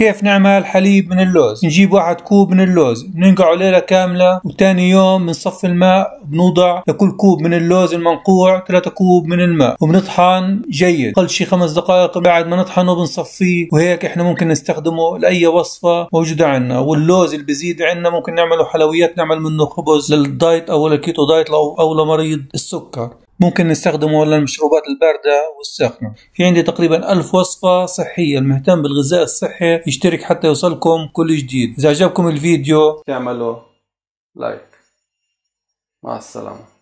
كيف نعمل حليب من اللوز نجيب واحد كوب من اللوز ننقعه ليلة كاملة وتاني يوم بنصفي الماء بنوضع لكل كوب من اللوز المنقوع ثلاثة كوب من الماء وبنطحن جيد قل شي خمس دقائق بعد ما نطحنه بنصفيه وهيك احنا ممكن نستخدمه لأي وصفة موجودة عندنا واللوز اللي بزيد عندنا ممكن نعمله حلويات نعمل منه خبز للدايت أو للكيتو دايت أو لمريض السكر ممكن نستخدمه للمشروبات الباردة والساخنة في عندي تقريبا ألف وصفة صحية المهتم بالغذاء الصحي يشترك حتى يوصلكم كل جديد إذا عجبكم الفيديو تعملوا لايك مع السلامة